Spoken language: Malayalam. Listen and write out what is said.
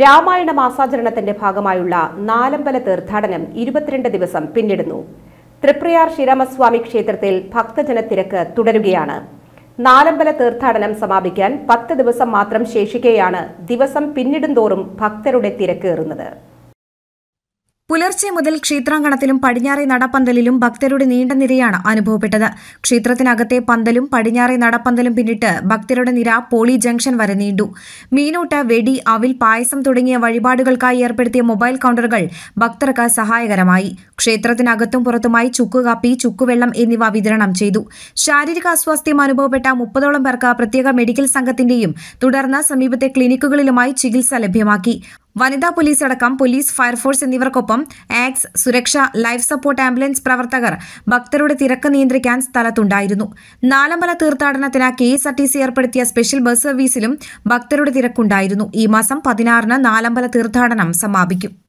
രാമായണ മാസാചരണത്തിന്റെ ഭാഗമായുള്ള നാലമ്പല തീർത്ഥാടനം ഇരുപത്തിരണ്ട് ദിവസം പിന്നിടുന്നു തൃപ്രയാർ ശ്രീരാമസ്വാമി ക്ഷേത്രത്തിൽ ഭക്തജനത്തിരക്ക് തുടരുകയാണ് നാലമ്പല തീർത്ഥാടനം സമാപിക്കാൻ പത്ത് ദിവസം മാത്രം ശേഷിക്കെയാണ് ദിവസം പിന്നിടും തോറും ഭക്തരുടെ തിരക്കേറുന്നത് പുലർച്ചെ മുതൽ ക്ഷേത്രാങ്കണത്തിലും പടിഞ്ഞാറേ നടപ്പന്തലിലും ഭക്തരുടെ നീണ്ട നിരയാണ് അനുഭവപ്പെട്ടത് ക്ഷേത്രത്തിനകത്തെ പന്തലും പടിഞ്ഞാറേ നടപ്പന്തലും പിന്നിട്ട് ഭക്തരുടെ നിര പോളി ജംഗ്ഷൻ വരെ നീണ്ടു മീനോട്ട വെടി അവിൽ പായസം തുടങ്ങിയ വഴിപാടുകൾക്കായി ഏർപ്പെടുത്തിയ മൊബൈൽ കൗണ്ടറുകൾ ഭക്തർക്ക് സഹായകരമായി ക്ഷേത്രത്തിനകത്തും പുറത്തുമായി ചുക്കുകാപ്പി ചുക്കുവെള്ളം എന്നിവ വിതരണം ചെയ്തു ശാരീരിക അസ്വാസ്ഥ്യം അനുഭവപ്പെട്ട മുപ്പതോളം പേർക്ക് പ്രത്യേക മെഡിക്കൽ സംഘത്തിന്റെയും തുടർന്ന് സമീപത്തെ ക്ലിനിക്കുകളിലുമായി ചികിത്സ ലഭ്യമാക്കി വനിതാ പോലീസ് അടക്കം പോലീസ് ഫയർഫോഴ്സ് എന്നിവർക്കൊപ്പം ആക്സ് സുരക്ഷ ലൈഫ് സപ്പോർട്ട് ആംബുലൻസ് പ്രവർത്തകർ ഭക്തരുടെ തിരക്ക് നിയന്ത്രിക്കാൻ സ്ഥലത്തുണ്ടായിരുന്നു നാലമ്പല തീർത്ഥാടനത്തിന് K S R T C ഏർപ്പെടുത്തിയ സ്പെഷ്യൽ ബസ് സർവീസിലും ഭക്തരുടെ തിരക്കുണ്ടായിരുന്നു ഈ മാസം പതിനാറിന് നാലമ്പല തീർത്ഥാടനം സമാപിക്കും